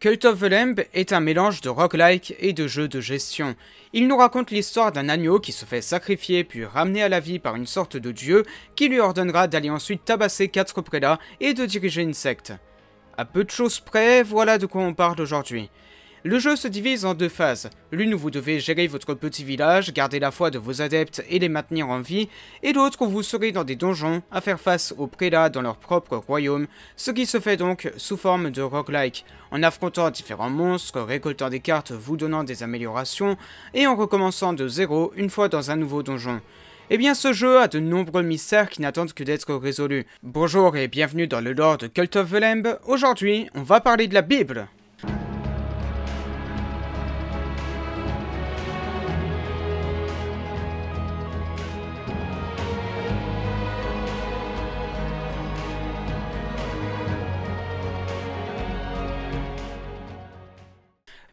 Cult of the Lamb est un mélange de roguelike et de jeu de gestion. Il nous raconte l'histoire d'un agneau qui se fait sacrifier puis ramener à la vie par une sorte de dieu qui lui ordonnera d'aller ensuite tabasser quatre prélats et de diriger une secte. À peu de choses près, voilà de quoi on parle aujourd'hui. Le jeu se divise en deux phases, l'une où vous devez gérer votre petit village, garder la foi de vos adeptes et les maintenir en vie, et l'autre où vous serez dans des donjons à faire face aux prélats dans leur propre royaume, ce qui se fait donc sous forme de roguelike, en affrontant différents monstres, récoltant des cartes vous donnant des améliorations, et en recommençant de zéro une fois dans un nouveau donjon. Eh bien ce jeu a de nombreux mystères qui n'attendent que d'être résolus. Bonjour et bienvenue dans le lore de Cult of the Lamb, aujourd'hui on va parler de la Bible.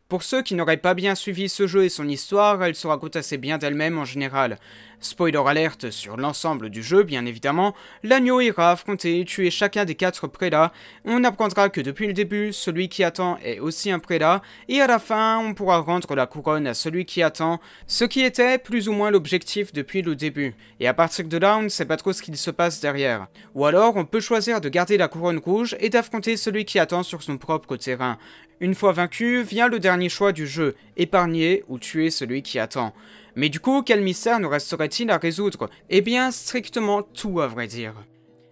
Pour ceux qui n'auraient pas bien suivi ce jeu et son histoire, elle se raconte assez bien d'elle-même en général. Spoiler alerte sur l'ensemble du jeu, bien évidemment, l'agneau ira affronter et tuer chacun des quatre prélats. On apprendra que depuis le début, celui qui attend est aussi un prélat, et à la fin, on pourra rendre la couronne à celui qui attend, ce qui était plus ou moins l'objectif depuis le début. Et à partir de là, on ne sait pas trop ce qu'il se passe derrière. Ou alors, on peut choisir de garder la couronne rouge et d'affronter celui qui attend sur son propre terrain. Une fois vaincu, vient le dernier choix du jeu, épargner ou tuer celui qui attend. Mais du coup, quel mystère nous resterait-il à résoudre Eh bien, strictement tout à vrai dire.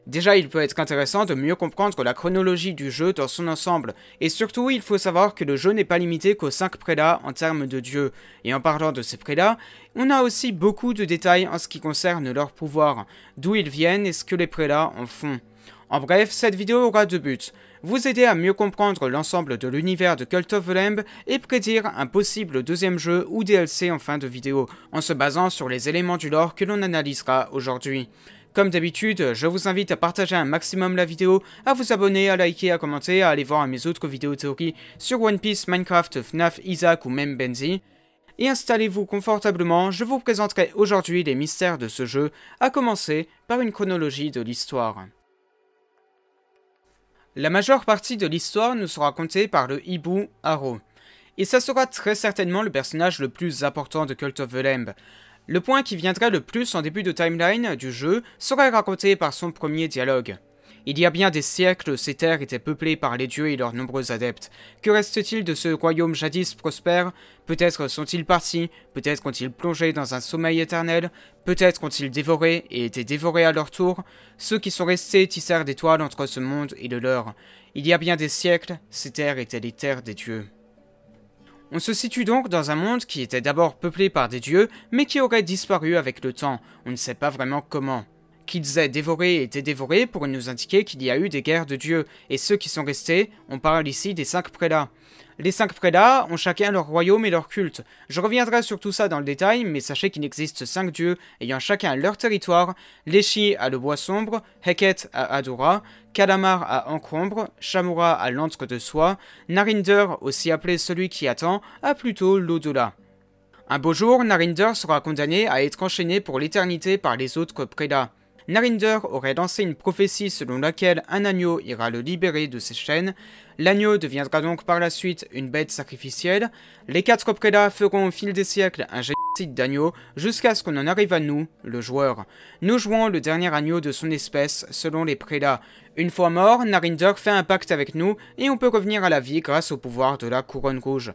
Déjà, il peut être intéressant de mieux comprendre la chronologie du jeu dans son ensemble, et surtout, il faut savoir que le jeu n'est pas limité qu'aux 5 prélats en termes de dieux, et en parlant de ces prélats, on a aussi beaucoup de détails en ce qui concerne leur pouvoir, d'où ils viennent et ce que les prélats en font. En bref, cette vidéo aura deux buts. Vous aider à mieux comprendre l'ensemble de l'univers de Cult of the Lamb et prédire un possible deuxième jeu ou DLC en fin de vidéo, en se basant sur les éléments du lore que l'on analysera aujourd'hui. Comme d'habitude, je vous invite à partager un maximum la vidéo, à vous abonner, à liker, à commenter, à aller voir mes autres vidéos théories sur One Piece, Minecraft, FNAF, Isaac ou même Benzi. Et installez-vous confortablement, je vous présenterai aujourd'hui les mystères de ce jeu, à commencer par une chronologie de l'histoire. La majeure partie de l'histoire nous sera contée par le hibou Haro, et ça sera très certainement le personnage le plus important de Cult of the Lamb. Le point qui viendra le plus en début de timeline du jeu sera raconté par son premier dialogue. Il y a bien des siècles, ces terres étaient peuplées par les dieux et leurs nombreux adeptes. Que reste-t-il de ce royaume jadis prospère Peut-être sont-ils partis, peut-être ont-ils plongé dans un sommeil éternel, peut-être ont-ils dévoré et étaient dévorés à leur tour. Ceux qui sont restés tissèrent des toiles entre ce monde et le leur. Il y a bien des siècles, ces terres étaient les terres des dieux. On se situe donc dans un monde qui était d'abord peuplé par des dieux, mais qui aurait disparu avec le temps, on ne sait pas vraiment comment qu'ils aient dévoré et été dévorés pour nous indiquer qu'il y a eu des guerres de dieux, et ceux qui sont restés, on parle ici des cinq prélats. Les cinq prélats ont chacun leur royaume et leur culte. Je reviendrai sur tout ça dans le détail, mais sachez qu'il existe cinq dieux ayant chacun leur territoire. Leshi à le bois sombre, Heket à Adora, Kadamar à Encombre, Shamura à l'antre de soie, Narinder, aussi appelé celui qui attend, a plutôt lau Un beau jour, Narinder sera condamné à être enchaîné pour l'éternité par les autres Prédas. Narinder aurait lancé une prophétie selon laquelle un agneau ira le libérer de ses chaînes. L'agneau deviendra donc par la suite une bête sacrificielle. Les quatre prélats feront au fil des siècles un génocide d'Agneau jusqu'à ce qu'on en arrive à nous, le joueur. Nous jouons le dernier agneau de son espèce selon les prélats. Une fois mort, Narinder fait un pacte avec nous et on peut revenir à la vie grâce au pouvoir de la couronne rouge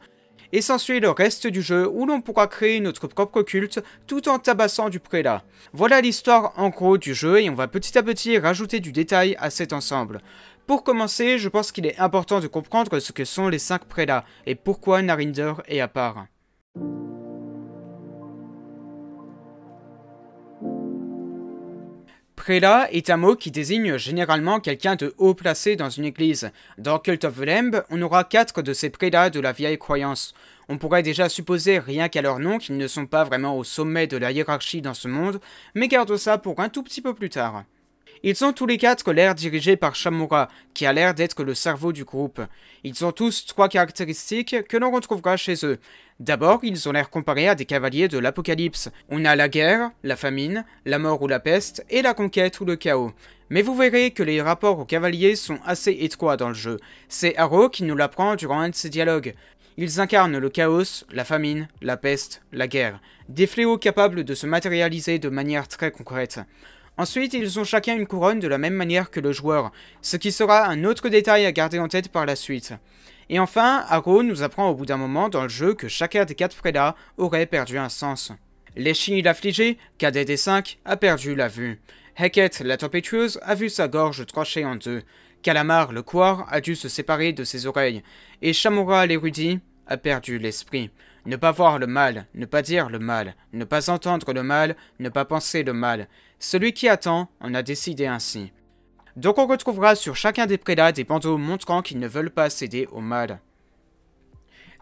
et s'ensuit le reste du jeu où l'on pourra créer notre propre culte tout en tabassant du prélat. Voilà l'histoire en gros du jeu et on va petit à petit rajouter du détail à cet ensemble. Pour commencer, je pense qu'il est important de comprendre ce que sont les 5 prélats et pourquoi Narinder est à part. Prélat est un mot qui désigne généralement quelqu'un de haut placé dans une église. Dans Cult of the Lamb, on aura quatre de ces prélats de la vieille croyance. On pourrait déjà supposer, rien qu'à leur nom, qu'ils ne sont pas vraiment au sommet de la hiérarchie dans ce monde, mais garde ça pour un tout petit peu plus tard. Ils ont tous les quatre l'air dirigés par Shamura, qui a l'air d'être le cerveau du groupe. Ils ont tous trois caractéristiques que l'on retrouvera chez eux. D'abord, ils ont l'air comparés à des cavaliers de l'Apocalypse. On a la guerre, la famine, la mort ou la peste, et la conquête ou le chaos. Mais vous verrez que les rapports aux cavaliers sont assez étroits dans le jeu. C'est Harrow qui nous l'apprend durant un de ses dialogues. Ils incarnent le chaos, la famine, la peste, la guerre. Des fléaux capables de se matérialiser de manière très concrète. Ensuite, ils ont chacun une couronne de la même manière que le joueur, ce qui sera un autre détail à garder en tête par la suite. Et enfin, Haro nous apprend au bout d'un moment dans le jeu que chacun des quatre prélats aurait perdu un sens. Leshy l'affligé, cadet des cinq, a perdu la vue. Hecket la tempétueuse a vu sa gorge tranchée en deux. Calamar le couard, a dû se séparer de ses oreilles. Et Chamora l'érudit a perdu l'esprit. Ne pas voir le mal, ne pas dire le mal, ne pas entendre le mal, ne pas penser le mal. Celui qui attend en a décidé ainsi. Donc on retrouvera sur chacun des prélats des bandeaux montrant qu'ils ne veulent pas céder au mal.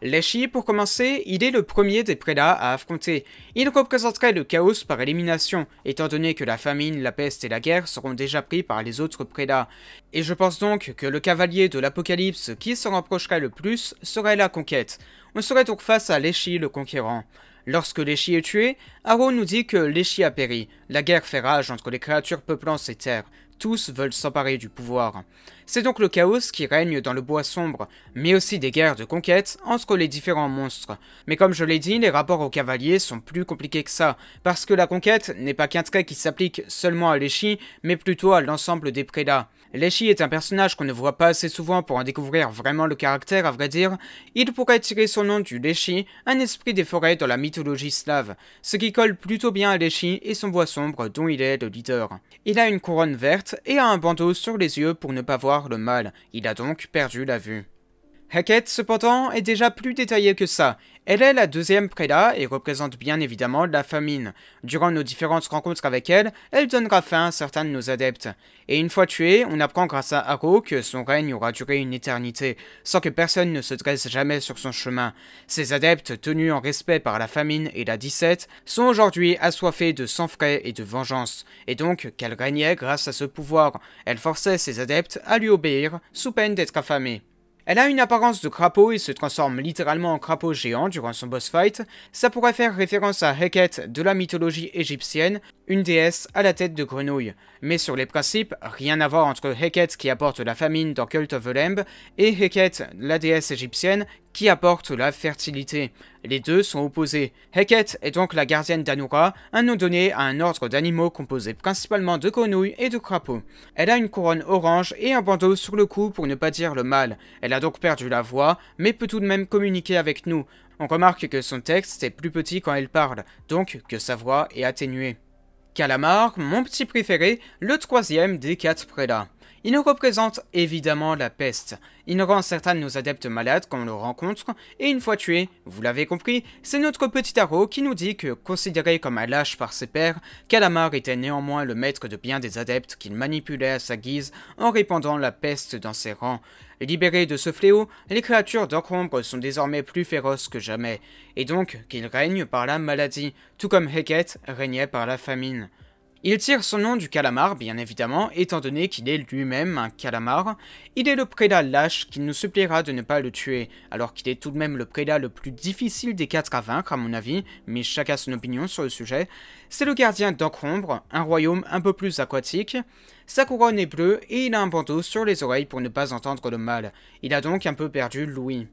Leshi, pour commencer, il est le premier des prélats à affronter. Il représenterait le chaos par élimination, étant donné que la famine, la peste et la guerre seront déjà pris par les autres prélats. Et je pense donc que le cavalier de l'apocalypse qui se rapprocherait le plus serait la conquête. On serait donc face à Léchi, le conquérant. Lorsque Leshi est tué, Haro nous dit que Léchi a péri. La guerre fait rage entre les créatures peuplant ces terres tous veulent s'emparer du pouvoir. C'est donc le chaos qui règne dans le bois sombre, mais aussi des guerres de conquête entre les différents monstres. Mais comme je l'ai dit, les rapports aux cavaliers sont plus compliqués que ça, parce que la conquête n'est pas qu'un trait qui s'applique seulement à Leshi, mais plutôt à l'ensemble des prélats. Leshi est un personnage qu'on ne voit pas assez souvent pour en découvrir vraiment le caractère à vrai dire, il pourrait tirer son nom du Leshi, un esprit des forêts dans la mythologie slave, ce qui colle plutôt bien à Leshi et son bois sombre dont il est le leader. Il a une couronne verte et a un bandeau sur les yeux pour ne pas voir le mal. Il a donc perdu la vue quête cependant, est déjà plus détaillée que ça. Elle est la deuxième prélat et représente bien évidemment la famine. Durant nos différentes rencontres avec elle, elle donnera fin à certains de nos adeptes. Et une fois tuée, on apprend grâce à Haro que son règne aura duré une éternité, sans que personne ne se dresse jamais sur son chemin. Ses adeptes, tenus en respect par la famine et la 17, sont aujourd'hui assoiffés de sang frais et de vengeance, et donc qu'elle régnait grâce à ce pouvoir. Elle forçait ses adeptes à lui obéir, sous peine d'être affamée. Elle a une apparence de crapaud et se transforme littéralement en crapaud géant durant son boss fight. Ça pourrait faire référence à Heket de la mythologie égyptienne, une déesse à la tête de grenouille mais sur les principes, rien à voir entre Heket qui apporte la famine dans Cult of the Lamb et Heket, la déesse égyptienne, qui apporte la fertilité. Les deux sont opposés. Heket est donc la gardienne d'Anura, un nom donné à un ordre d'animaux composé principalement de conouilles et de crapauds. Elle a une couronne orange et un bandeau sur le cou pour ne pas dire le mal. Elle a donc perdu la voix, mais peut tout de même communiquer avec nous. On remarque que son texte est plus petit quand elle parle, donc que sa voix est atténuée. Calamar, mon petit préféré, le troisième des quatre prédats. Il nous représente évidemment la peste. Il rend certains de nos adeptes malades quand on le rencontre, et une fois tué, vous l'avez compris, c'est notre petit tarot qui nous dit que, considéré comme un lâche par ses pairs, Calamar était néanmoins le maître de bien des adeptes qu'il manipulait à sa guise en répandant la peste dans ses rangs. Libérés de ce fléau, les créatures d'encombre sont désormais plus féroces que jamais, et donc qu'ils règnent par la maladie, tout comme Heket régnait par la famine. Il tire son nom du calamar, bien évidemment, étant donné qu'il est lui-même un calamar. Il est le prédat lâche qui nous suppliera de ne pas le tuer, alors qu'il est tout de même le prédat le plus difficile des quatre à vaincre à mon avis, mais chacun son opinion sur le sujet. C'est le gardien d'Encrombre, un royaume un peu plus aquatique. Sa couronne est bleue et il a un bandeau sur les oreilles pour ne pas entendre le mal. Il a donc un peu perdu Louis.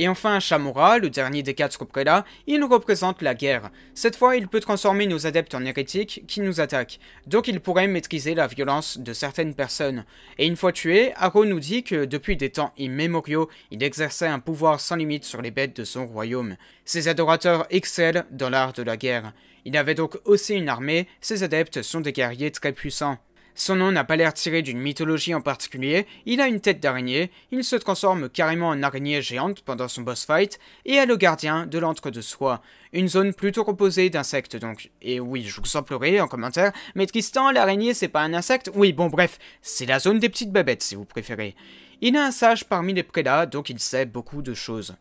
Et enfin, Shamura, le dernier des quatre prélats, il représente la guerre. Cette fois, il peut transformer nos adeptes en hérétiques qui nous attaquent, donc il pourrait maîtriser la violence de certaines personnes. Et une fois tué, Haro nous dit que depuis des temps immémoriaux, il exerçait un pouvoir sans limite sur les bêtes de son royaume. Ses adorateurs excellent dans l'art de la guerre. Il avait donc aussi une armée, ses adeptes sont des guerriers très puissants. Son nom n'a pas l'air tiré d'une mythologie en particulier, il a une tête d'araignée, il se transforme carrément en araignée géante pendant son boss fight, et a le gardien de l'entre-de-soi, une zone plutôt composée d'insectes donc. Et oui, je vous en pleurais en commentaire, mais Tristan, l'araignée c'est pas un insecte Oui bon bref, c'est la zone des petites babettes si vous préférez. Il a un sage parmi les prélats, donc il sait beaucoup de choses.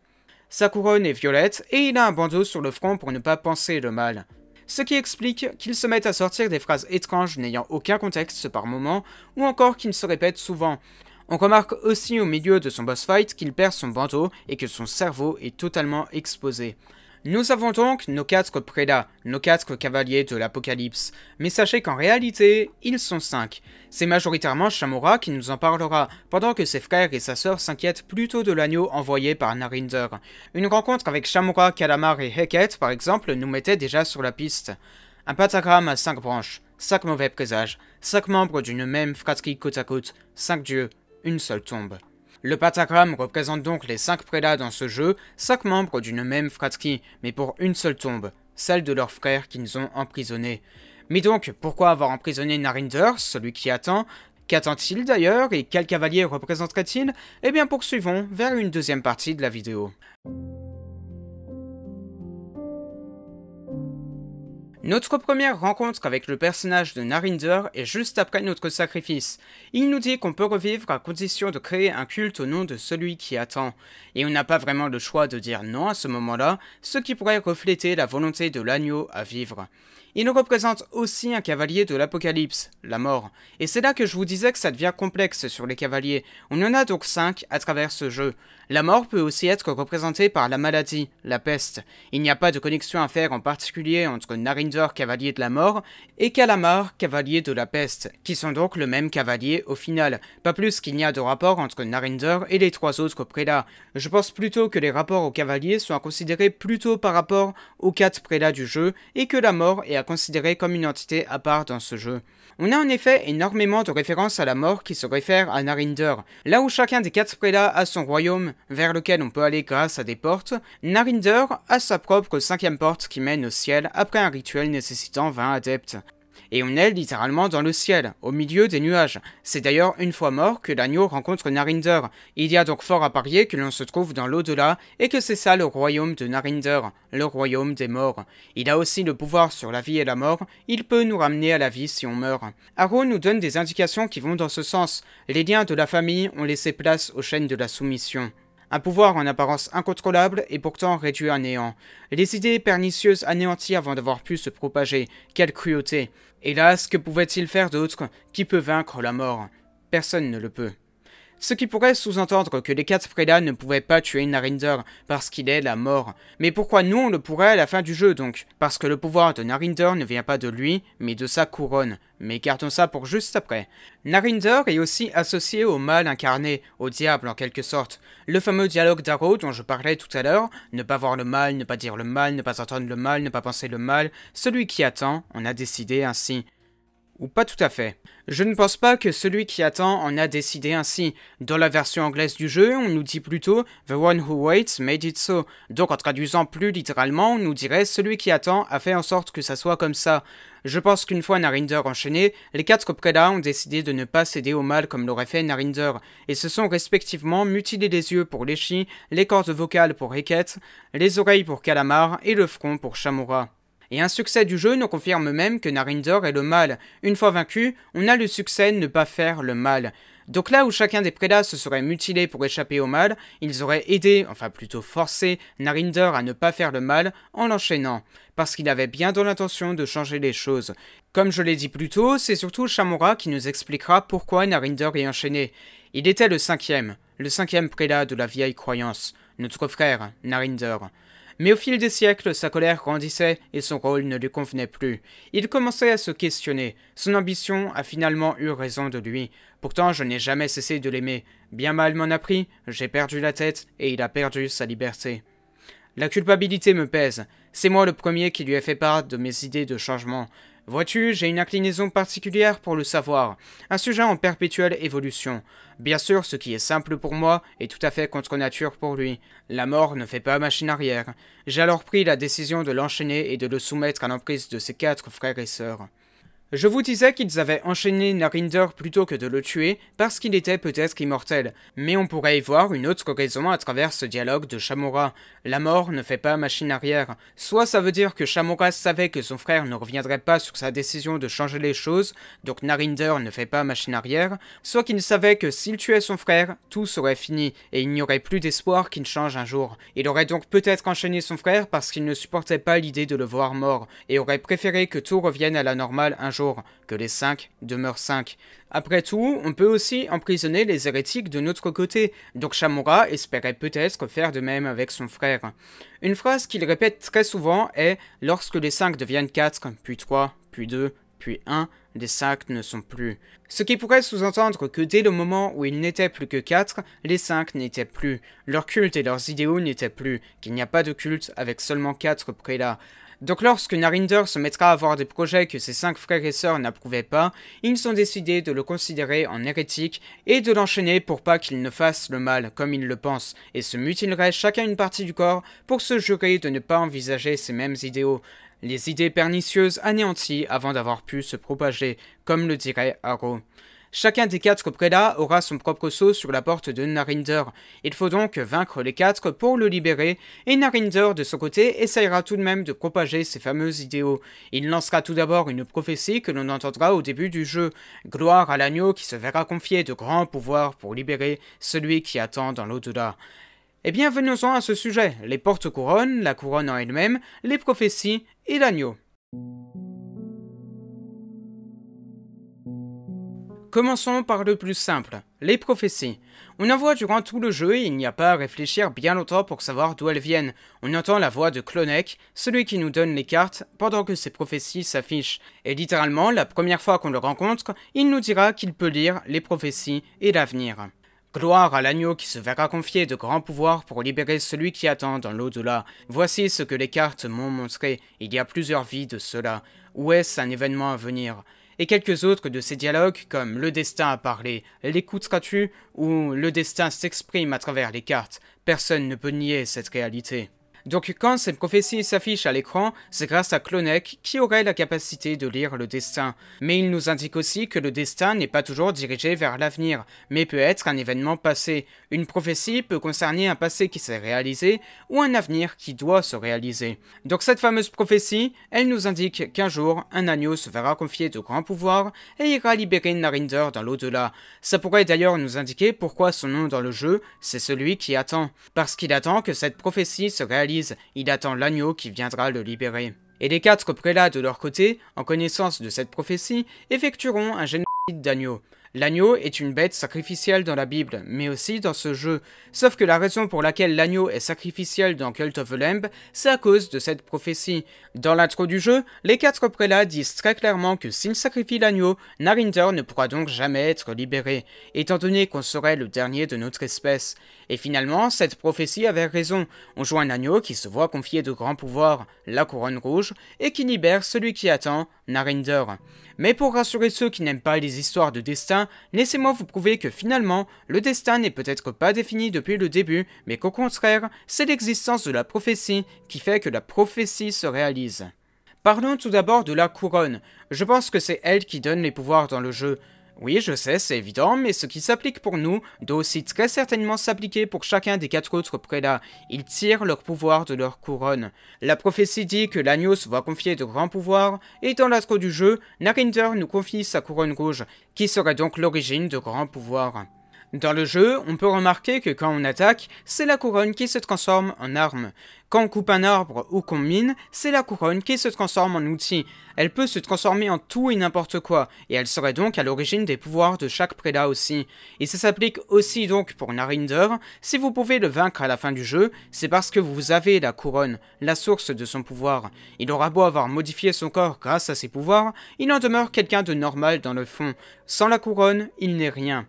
Sa couronne est violette, et il a un bandeau sur le front pour ne pas penser le mal ce qui explique qu'il se mette à sortir des phrases étranges n'ayant aucun contexte par moment, ou encore qu'il ne se répète souvent. On remarque aussi au milieu de son boss fight qu'il perd son bandeau et que son cerveau est totalement exposé. Nous avons donc nos quatre prédats, nos quatre cavaliers de l'Apocalypse, mais sachez qu'en réalité, ils sont cinq. C'est majoritairement Shamora qui nous en parlera, pendant que ses frères et sa sœur s'inquiètent plutôt de l'agneau envoyé par Narinder. Une rencontre avec Shamora, Kalamar et Heket, par exemple, nous mettait déjà sur la piste. Un pentagramme à cinq branches, cinq mauvais présages, cinq membres d'une même fratrie côte à côte, cinq dieux, une seule tombe. Le patagramme représente donc les cinq prélats dans ce jeu, cinq membres d'une même fratrie, mais pour une seule tombe, celle de leurs frères nous ont emprisonnés. Mais donc, pourquoi avoir emprisonné Narinder, celui qui attend Qu'attend-il d'ailleurs et quel cavalier représenterait-il Eh bien poursuivons vers une deuxième partie de la vidéo. Notre première rencontre avec le personnage de Narinder est juste après notre sacrifice. Il nous dit qu'on peut revivre à condition de créer un culte au nom de celui qui attend, et on n'a pas vraiment le choix de dire non à ce moment-là, ce qui pourrait refléter la volonté de l'agneau à vivre. Il nous représente aussi un cavalier de l'apocalypse, la mort. Et c'est là que je vous disais que ça devient complexe sur les cavaliers. On en a donc 5 à travers ce jeu. La mort peut aussi être représentée par la maladie, la peste. Il n'y a pas de connexion à faire en particulier entre Narinder, cavalier de la mort, et Calamar, cavalier de la peste, qui sont donc le même cavalier au final. Pas plus qu'il n'y a de rapport entre Narinder et les trois autres prélats. Je pense plutôt que les rapports aux cavaliers sont considérés plutôt par rapport aux quatre prélats du jeu, et que la mort est à considéré comme une entité à part dans ce jeu. On a en effet énormément de références à la mort qui se réfèrent à Narinder. Là où chacun des quatre prélats a son royaume, vers lequel on peut aller grâce à des portes, Narinder a sa propre cinquième porte qui mène au ciel après un rituel nécessitant 20 adeptes et on est littéralement dans le ciel, au milieu des nuages. C'est d'ailleurs une fois mort que l'agneau rencontre Narinder. Il y a donc fort à parier que l'on se trouve dans l'au-delà et que c'est ça le royaume de Narinder, le royaume des morts. Il a aussi le pouvoir sur la vie et la mort, il peut nous ramener à la vie si on meurt. Haro nous donne des indications qui vont dans ce sens. Les liens de la famille ont laissé place aux chaînes de la soumission. Un pouvoir en apparence incontrôlable et pourtant réduit à néant. Les idées pernicieuses anéanties avant d'avoir pu se propager. Quelle cruauté. Hélas, que pouvait-il faire d'autre Qui peut vaincre la mort Personne ne le peut ce qui pourrait sous-entendre que les quatre prélats ne pouvaient pas tuer Narinder parce qu'il est la mort. Mais pourquoi nous on le pourrait à la fin du jeu donc Parce que le pouvoir de Narinder ne vient pas de lui, mais de sa couronne. Mais gardons ça pour juste après. Narinder est aussi associé au mal incarné, au diable en quelque sorte. Le fameux dialogue d'Aro dont je parlais tout à l'heure, ne pas voir le mal, ne pas dire le mal, ne pas entendre le mal, ne pas penser le mal, celui qui attend, on a décidé ainsi. Ou pas tout à fait. Je ne pense pas que celui qui attend en a décidé ainsi. Dans la version anglaise du jeu, on nous dit plutôt The one who waits made it so. Donc en traduisant plus littéralement, on nous dirait celui qui attend a fait en sorte que ça soit comme ça. Je pense qu'une fois Narinder enchaîné, les quatre prélats ont décidé de ne pas céder au mal comme l'aurait fait Narinder, et se sont respectivement mutilés les yeux pour Leshi, les cordes vocales pour Heket, les oreilles pour Calamar et le front pour Shamura et un succès du jeu nous confirme même que Narindor est le mal. Une fois vaincu, on a le succès de ne pas faire le mal. Donc là où chacun des prélats se serait mutilé pour échapper au mal, ils auraient aidé, enfin plutôt forcé, Narinder à ne pas faire le mal en l'enchaînant, parce qu'il avait bien dans l'intention de changer les choses. Comme je l'ai dit plus tôt, c'est surtout Shamora qui nous expliquera pourquoi Narinder est enchaîné. Il était le cinquième, le cinquième prélat de la vieille croyance, notre frère Narinder. Mais au fil des siècles, sa colère grandissait et son rôle ne lui convenait plus. Il commençait à se questionner. Son ambition a finalement eu raison de lui. Pourtant, je n'ai jamais cessé de l'aimer. Bien mal m'en a pris, j'ai perdu la tête et il a perdu sa liberté. La culpabilité me pèse. C'est moi le premier qui lui ai fait part de mes idées de changement. Vois-tu, j'ai une inclinaison particulière pour le savoir, un sujet en perpétuelle évolution. Bien sûr, ce qui est simple pour moi est tout à fait contre nature pour lui. La mort ne fait pas machine arrière. J'ai alors pris la décision de l'enchaîner et de le soumettre à l'emprise de ses quatre frères et sœurs. Je vous disais qu'ils avaient enchaîné Narinder plutôt que de le tuer parce qu'il était peut-être immortel, mais on pourrait y voir une autre raison à travers ce dialogue de Shamora. La mort ne fait pas machine arrière. Soit ça veut dire que Shamora savait que son frère ne reviendrait pas sur sa décision de changer les choses, donc Narinder ne fait pas machine arrière, soit qu'il savait que s'il tuait son frère, tout serait fini et il n'y aurait plus d'espoir qu'il change un jour. Il aurait donc peut-être enchaîné son frère parce qu'il ne supportait pas l'idée de le voir mort et aurait préféré que tout revienne à la normale un jour que les cinq demeurent cinq. Après tout, on peut aussi emprisonner les hérétiques de notre côté, donc Shamura espérait peut-être faire de même avec son frère. Une phrase qu'il répète très souvent est « Lorsque les cinq deviennent quatre, puis trois, puis deux, puis un, les cinq ne sont plus. Ce qui pourrait sous-entendre que dès le moment où ils n'étaient plus que quatre, les cinq n'étaient plus, leur culte et leurs idéaux n'étaient plus, qu'il n'y a pas de culte avec seulement quatre prélats. Donc lorsque Narinder se mettra à avoir des projets que ses cinq frères et sœurs n'approuvaient pas, ils sont décidés de le considérer en hérétique et de l'enchaîner pour pas qu'il ne fasse le mal comme ils le pensent, et se mutileraient chacun une partie du corps pour se jurer de ne pas envisager ces mêmes idéaux, les idées pernicieuses anéanties avant d'avoir pu se propager, comme le dirait Harrow. Chacun des quatre prélats aura son propre saut sur la porte de Narinder. Il faut donc vaincre les quatre pour le libérer, et Narinder, de son côté, essaiera tout de même de propager ses fameux idéaux. Il lancera tout d'abord une prophétie que l'on entendra au début du jeu. Gloire à l'agneau qui se verra confier de grands pouvoirs pour libérer celui qui attend dans l'au-delà. Eh bien, venons-en à ce sujet, les portes-couronnes, la couronne en elle-même, les prophéties et l'agneau. Commençons par le plus simple, les prophéties. On en voit durant tout le jeu et il n'y a pas à réfléchir bien longtemps pour savoir d'où elles viennent. On entend la voix de Clonek, celui qui nous donne les cartes, pendant que ces prophéties s'affichent. Et littéralement, la première fois qu'on le rencontre, il nous dira qu'il peut lire les prophéties et l'avenir. Gloire à l'agneau qui se verra confier de grands pouvoirs pour libérer celui qui attend dans l'au-delà. Voici ce que les cartes m'ont montré. Il y a plusieurs vies de cela. Où est-ce un événement à venir et quelques autres de ces dialogues comme Le destin a parlé, L'écouteras-tu ou Le destin s'exprime à travers les cartes. Personne ne peut nier cette réalité. Donc quand cette prophétie s'affiche à l'écran, c'est grâce à Clonek qui aurait la capacité de lire le destin. Mais il nous indique aussi que le destin n'est pas toujours dirigé vers l'avenir, mais peut être un événement passé. Une prophétie peut concerner un passé qui s'est réalisé ou un avenir qui doit se réaliser. Donc cette fameuse prophétie, elle nous indique qu'un jour, un agneau se verra confier de grands pouvoirs et ira libérer Narinder dans l'au-delà. Ça pourrait d'ailleurs nous indiquer pourquoi son nom dans le jeu, c'est celui qui attend. Parce qu'il attend que cette prophétie se réalise il attend l'agneau qui viendra le libérer. Et les quatre prélats de leur côté, en connaissance de cette prophétie, effectueront un génocide d'Agneau. L'agneau est une bête sacrificielle dans la Bible, mais aussi dans ce jeu, sauf que la raison pour laquelle l'agneau est sacrificiel dans Cult of the Lamb, c'est à cause de cette prophétie. Dans l'intro du jeu, les quatre prélats disent très clairement que s'ils sacrifient l'agneau, Narinder ne pourra donc jamais être libéré, étant donné qu'on serait le dernier de notre espèce. Et finalement, cette prophétie avait raison. On joue un agneau qui se voit confier de grands pouvoirs, la couronne rouge, et qui libère celui qui attend, Narinder. Mais pour rassurer ceux qui n'aiment pas les histoires de destin, laissez-moi vous prouver que finalement, le destin n'est peut-être pas défini depuis le début, mais qu'au contraire, c'est l'existence de la prophétie qui fait que la prophétie se réalise. Parlons tout d'abord de la couronne. Je pense que c'est elle qui donne les pouvoirs dans le jeu. Oui, je sais, c'est évident, mais ce qui s'applique pour nous doit aussi très certainement s'appliquer pour chacun des quatre autres prélats. Ils tirent leur pouvoir de leur couronne. La prophétie dit que l'agneau se confier de grands pouvoirs, et dans l'intro du jeu, Narinder nous confie sa couronne rouge, qui serait donc l'origine de grands pouvoirs. Dans le jeu, on peut remarquer que quand on attaque, c'est la couronne qui se transforme en arme. Quand on coupe un arbre ou qu'on mine, c'est la couronne qui se transforme en outil. Elle peut se transformer en tout et n'importe quoi, et elle serait donc à l'origine des pouvoirs de chaque prélat aussi. Et ça s'applique aussi donc pour Narinder, si vous pouvez le vaincre à la fin du jeu, c'est parce que vous avez la couronne, la source de son pouvoir. Il aura beau avoir modifié son corps grâce à ses pouvoirs, il en demeure quelqu'un de normal dans le fond. Sans la couronne, il n'est rien.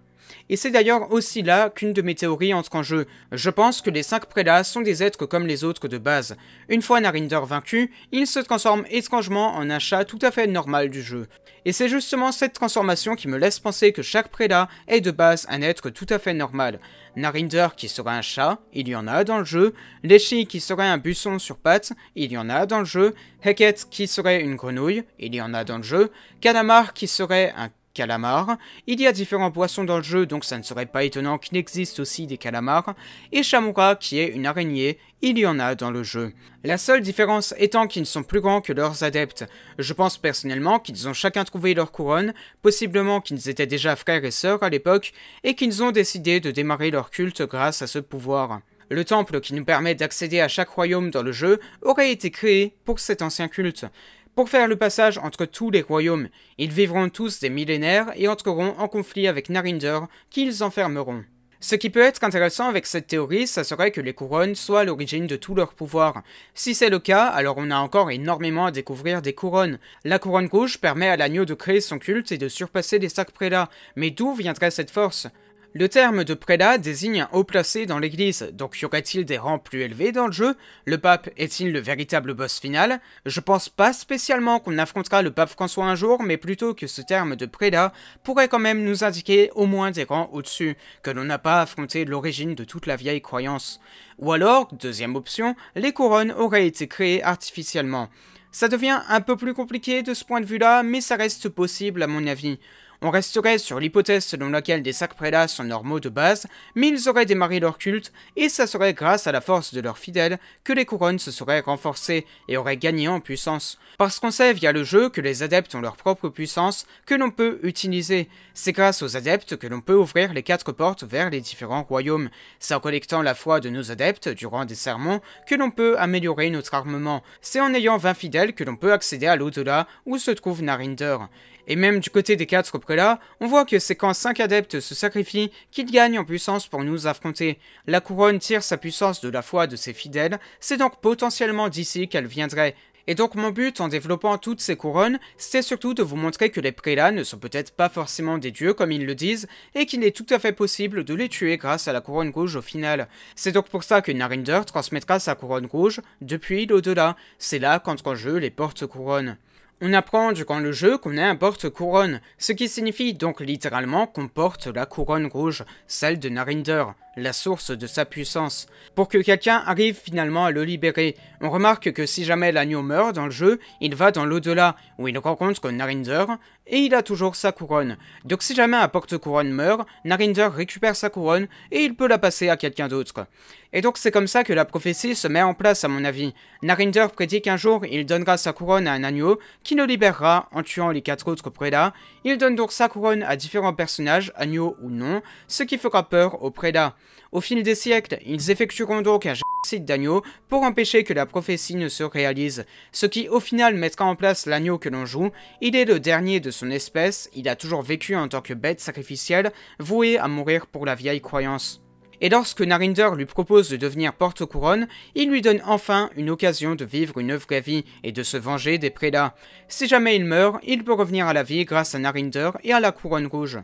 Et c'est d'ailleurs aussi là qu'une de mes théories entre en jeu. Je pense que les cinq prélats sont des êtres comme les autres de base. Une fois Narinder vaincu, il se transforme étrangement en un chat tout à fait normal du jeu. Et c'est justement cette transformation qui me laisse penser que chaque prélat est de base un être tout à fait normal. Narinder qui serait un chat, il y en a dans le jeu. Leshi qui serait un buisson sur pattes, il y en a dans le jeu. Heket qui serait une grenouille, il y en a dans le jeu. Kadamar qui serait un calamars. Il y a différents poissons dans le jeu, donc ça ne serait pas étonnant qu'il existe aussi des calamars. Et Chamura, qui est une araignée, il y en a dans le jeu. La seule différence étant qu'ils ne sont plus grands que leurs adeptes. Je pense personnellement qu'ils ont chacun trouvé leur couronne, possiblement qu'ils étaient déjà frères et sœurs à l'époque, et qu'ils ont décidé de démarrer leur culte grâce à ce pouvoir. Le temple qui nous permet d'accéder à chaque royaume dans le jeu aurait été créé pour cet ancien culte. Pour faire le passage entre tous les royaumes, ils vivront tous des millénaires et entreront en conflit avec Narinder, qu'ils enfermeront. Ce qui peut être intéressant avec cette théorie, ça serait que les couronnes soient l'origine de tout leur pouvoir. Si c'est le cas, alors on a encore énormément à découvrir des couronnes. La couronne rouge permet à l'agneau de créer son culte et de surpasser les sacs prélats, mais d'où viendrait cette force le terme de prélat désigne un haut placé dans l'église, donc y aurait-il des rangs plus élevés dans le jeu Le pape est-il le véritable boss final Je pense pas spécialement qu'on affrontera le pape François un jour, mais plutôt que ce terme de prélat pourrait quand même nous indiquer au moins des rangs au-dessus, que l'on n'a pas affronté l'origine de toute la vieille croyance. Ou alors, deuxième option, les couronnes auraient été créées artificiellement. Ça devient un peu plus compliqué de ce point de vue-là, mais ça reste possible à mon avis on resterait sur l'hypothèse selon laquelle des sacs prélats sont normaux de base, mais ils auraient démarré leur culte, et ça serait grâce à la force de leurs fidèles que les couronnes se seraient renforcées et auraient gagné en puissance. Parce qu'on sait via le jeu que les adeptes ont leur propre puissance que l'on peut utiliser. C'est grâce aux adeptes que l'on peut ouvrir les quatre portes vers les différents royaumes. C'est en collectant la foi de nos adeptes durant des sermons que l'on peut améliorer notre armement. C'est en ayant 20 fidèles que l'on peut accéder à l'au-delà où se trouve Narinder. Et même du côté des quatre prélats, on voit que c'est quand cinq adeptes se sacrifient qu'ils gagnent en puissance pour nous affronter. La couronne tire sa puissance de la foi de ses fidèles, c'est donc potentiellement d'ici qu'elle viendrait. Et donc mon but en développant toutes ces couronnes, c'est surtout de vous montrer que les prélats ne sont peut-être pas forcément des dieux comme ils le disent, et qu'il est tout à fait possible de les tuer grâce à la couronne rouge au final. C'est donc pour ça que Narinder transmettra sa couronne rouge depuis l'au-delà, c'est là quand en jeu les portes-couronnes. On apprend durant le jeu qu'on est un porte-couronne, ce qui signifie donc littéralement qu'on porte la couronne rouge, celle de Narinder la source de sa puissance, pour que quelqu'un arrive finalement à le libérer. On remarque que si jamais l'agneau meurt dans le jeu, il va dans l'au-delà, où il rencontre Narinder, et il a toujours sa couronne. Donc si jamais un porte-couronne meurt, Narinder récupère sa couronne, et il peut la passer à quelqu'un d'autre. Et donc c'est comme ça que la prophétie se met en place à mon avis. Narinder prédit qu'un jour il donnera sa couronne à un agneau, qui le libérera en tuant les quatre autres prédats. Il donne donc sa couronne à différents personnages, agneaux ou non, ce qui fera peur aux prédats. Au fil des siècles, ils effectueront donc un génocide d'agneau pour empêcher que la prophétie ne se réalise, ce qui au final mettra en place l'agneau que l'on joue, il est le dernier de son espèce, il a toujours vécu en tant que bête sacrificielle, vouée à mourir pour la vieille croyance. Et lorsque Narinder lui propose de devenir porte-couronne, il lui donne enfin une occasion de vivre une vraie vie et de se venger des prélats. Si jamais il meurt, il peut revenir à la vie grâce à Narinder et à la couronne rouge.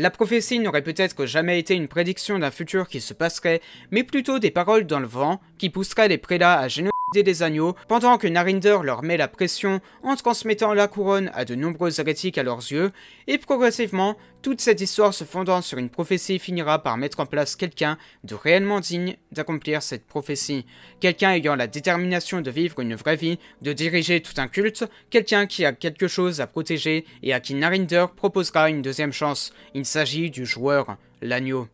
La prophétie n'aurait peut-être jamais été une prédiction d'un futur qui se passerait, mais plutôt des paroles dans le vent qui pousseraient les prélats à générer des agneaux, pendant que Narinder leur met la pression en transmettant la couronne à de nombreux hérétiques à leurs yeux, et progressivement, toute cette histoire se fondant sur une prophétie finira par mettre en place quelqu'un de réellement digne d'accomplir cette prophétie, quelqu'un ayant la détermination de vivre une vraie vie, de diriger tout un culte, quelqu'un qui a quelque chose à protéger et à qui Narinder proposera une deuxième chance. Il s'agit du joueur, l'agneau.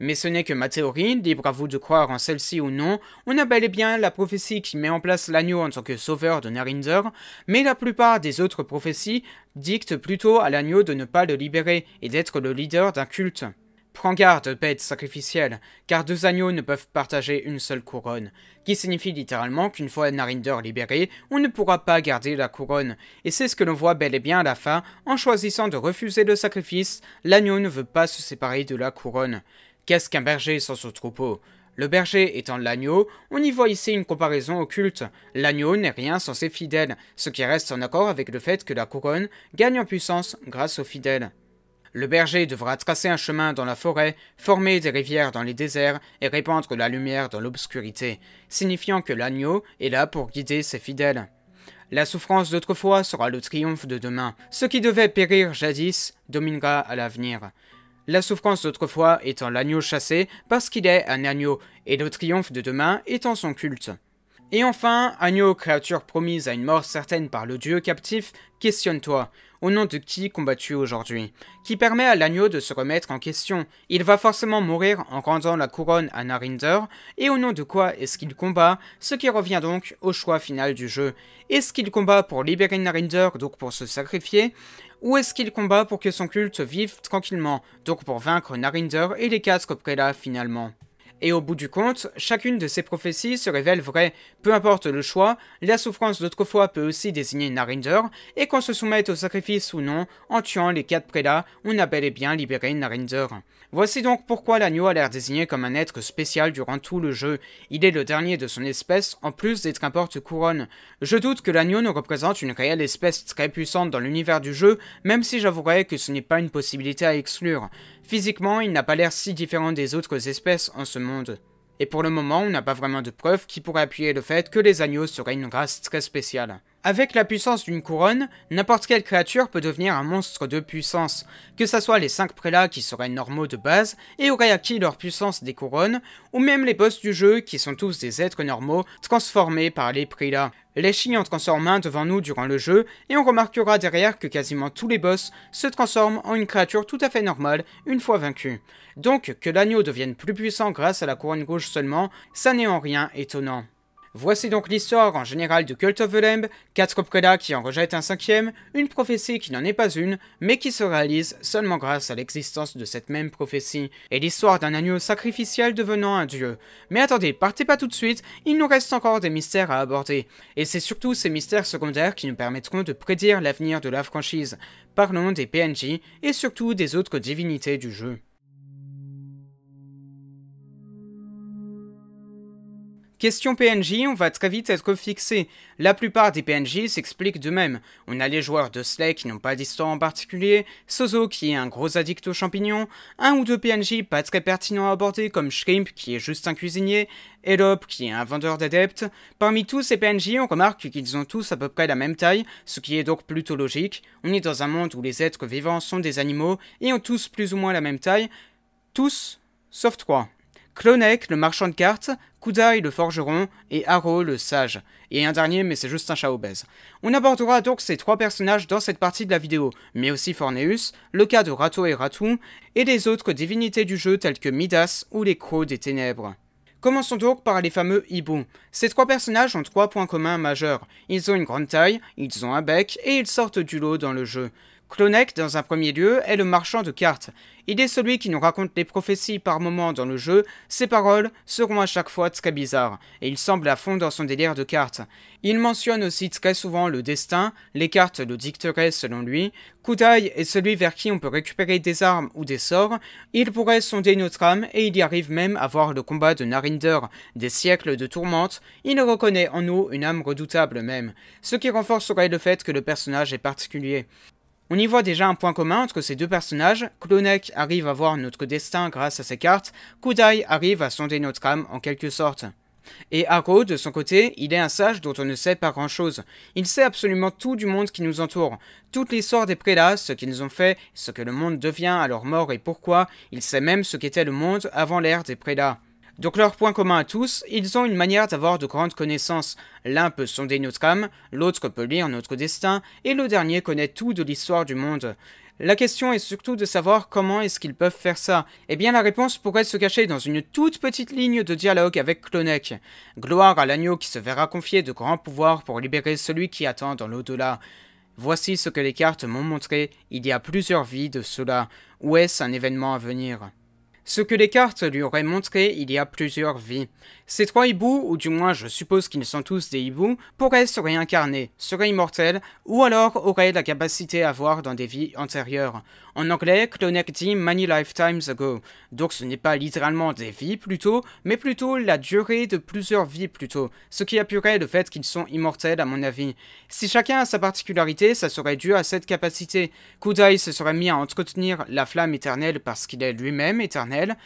Mais ce n'est que ma théorie, libre à vous de croire en celle-ci ou non, on a bel et bien la prophétie qui met en place l'agneau en tant que sauveur de Narinder, mais la plupart des autres prophéties dictent plutôt à l'agneau de ne pas le libérer et d'être le leader d'un culte. Prends garde, bête sacrificielle, car deux agneaux ne peuvent partager une seule couronne, qui signifie littéralement qu'une fois Narinder libéré, on ne pourra pas garder la couronne, et c'est ce que l'on voit bel et bien à la fin, en choisissant de refuser le sacrifice, l'agneau ne veut pas se séparer de la couronne. Qu'est-ce qu'un berger sans son troupeau Le berger étant l'agneau, on y voit ici une comparaison occulte. L'agneau n'est rien sans ses fidèles, ce qui reste en accord avec le fait que la couronne gagne en puissance grâce aux fidèles. Le berger devra tracer un chemin dans la forêt, former des rivières dans les déserts et répandre la lumière dans l'obscurité, signifiant que l'agneau est là pour guider ses fidèles. La souffrance d'autrefois sera le triomphe de demain. Ce qui devait périr jadis dominera à l'avenir. La souffrance d'autrefois étant l'agneau chassé parce qu'il est un agneau, et le triomphe de demain étant son culte. Et enfin, agneau créature promise à une mort certaine par le dieu captif, questionne-toi au nom de qui combattu aujourd'hui, qui permet à l'agneau de se remettre en question. Il va forcément mourir en rendant la couronne à Narinder, et au nom de quoi est-ce qu'il combat, ce qui revient donc au choix final du jeu. Est-ce qu'il combat pour libérer Narinder, donc pour se sacrifier, ou est-ce qu'il combat pour que son culte vive tranquillement, donc pour vaincre Narinder et les quatre prélats finalement et au bout du compte, chacune de ces prophéties se révèle vraie. Peu importe le choix, la souffrance d'autrefois peut aussi désigner Narinder, et qu'on se soumette au sacrifice ou non, en tuant les quatre prélats, on a bel et bien libéré Narinder. Voici donc pourquoi l'agneau a l'air désigné comme un être spécial durant tout le jeu. Il est le dernier de son espèce, en plus d'être un porte-couronne. Je doute que l'agneau ne représente une réelle espèce très puissante dans l'univers du jeu, même si j'avouerai que ce n'est pas une possibilité à exclure. Physiquement, il n'a pas l'air si différent des autres espèces en ce monde. Et pour le moment, on n'a pas vraiment de preuves qui pourraient appuyer le fait que les agneaux seraient une race très spéciale. Avec la puissance d'une couronne, n'importe quelle créature peut devenir un monstre de puissance, que ce soit les 5 prélats qui seraient normaux de base et auraient acquis leur puissance des couronnes, ou même les boss du jeu qui sont tous des êtres normaux transformés par les prélats. chiens en transforment un devant nous durant le jeu, et on remarquera derrière que quasiment tous les boss se transforment en une créature tout à fait normale une fois vaincue. Donc que l'agneau devienne plus puissant grâce à la couronne gauche seulement, ça n'est en rien étonnant. Voici donc l'histoire en général de Cult of the Lamb, quatre qui en rejettent un cinquième, une prophétie qui n'en est pas une, mais qui se réalise seulement grâce à l'existence de cette même prophétie, et l'histoire d'un agneau sacrificiel devenant un dieu. Mais attendez, partez pas tout de suite, il nous reste encore des mystères à aborder, et c'est surtout ces mystères secondaires qui nous permettront de prédire l'avenir de la franchise. Parlons des PNJ et surtout des autres divinités du jeu. Question PNJ, on va très vite être fixé. La plupart des PNJ s'expliquent de même. On a les joueurs de Slay qui n'ont pas d'histoire en particulier, Sozo qui est un gros addict aux champignons, un ou deux PNJ pas très pertinents à aborder comme Shrimp qui est juste un cuisinier, Elop qui est un vendeur d'adeptes. Parmi tous ces PNJ, on remarque qu'ils ont tous à peu près la même taille, ce qui est donc plutôt logique. On est dans un monde où les êtres vivants sont des animaux et ont tous plus ou moins la même taille. Tous, sauf trois. Clonek, le marchand de cartes, Kudai le forgeron et Haro le sage. Et un dernier, mais c'est juste un chat obèse. On abordera donc ces trois personnages dans cette partie de la vidéo, mais aussi Forneus, le cas de Rato et Ratu, et des autres divinités du jeu telles que Midas ou les crocs des ténèbres. Commençons donc par les fameux Hibou. Ces trois personnages ont trois points communs majeurs. Ils ont une grande taille, ils ont un bec et ils sortent du lot dans le jeu. Clonec dans un premier lieu, est le marchand de cartes. Il est celui qui nous raconte les prophéties par moments dans le jeu, ses paroles seront à chaque fois très bizarres, et il semble à fond dans son délire de cartes. Il mentionne aussi très souvent le destin, les cartes le dicteraient selon lui, Kudai est celui vers qui on peut récupérer des armes ou des sorts, il pourrait sonder notre âme et il y arrive même à voir le combat de Narinder, des siècles de tourmente, il reconnaît en nous une âme redoutable même, ce qui renforcerait le fait que le personnage est particulier. On y voit déjà un point commun entre ces deux personnages, Klonek arrive à voir notre destin grâce à ses cartes, Kudai arrive à sonder notre âme en quelque sorte. Et Haro, de son côté, il est un sage dont on ne sait pas grand chose. Il sait absolument tout du monde qui nous entoure, toute l'histoire des prélats, ce qu'ils ont fait, ce que le monde devient à leur mort et pourquoi, il sait même ce qu'était le monde avant l'ère des prélats. Donc leur point commun à tous, ils ont une manière d'avoir de grandes connaissances. L'un peut sonder notre âme, l'autre peut lire notre destin, et le dernier connaît tout de l'histoire du monde. La question est surtout de savoir comment est-ce qu'ils peuvent faire ça. Eh bien la réponse pourrait se cacher dans une toute petite ligne de dialogue avec Clonec. Gloire à l'agneau qui se verra confier de grands pouvoirs pour libérer celui qui attend dans l'au-delà. Voici ce que les cartes m'ont montré il y a plusieurs vies de cela. Où est-ce un événement à venir ce que les cartes lui auraient montré il y a plusieurs vies. Ces trois hiboux, ou du moins je suppose qu'ils sont tous des hiboux, pourraient se réincarner, seraient immortels, ou alors auraient la capacité à voir dans des vies antérieures. En anglais, Clonec dit many lifetimes ago, donc ce n'est pas littéralement des vies plutôt, mais plutôt la durée de plusieurs vies plutôt, ce qui appuierait le fait qu'ils sont immortels à mon avis. Si chacun a sa particularité, ça serait dû à cette capacité. Kudai se serait mis à entretenir la flamme éternelle parce qu'il est lui-même éternel, éternelle,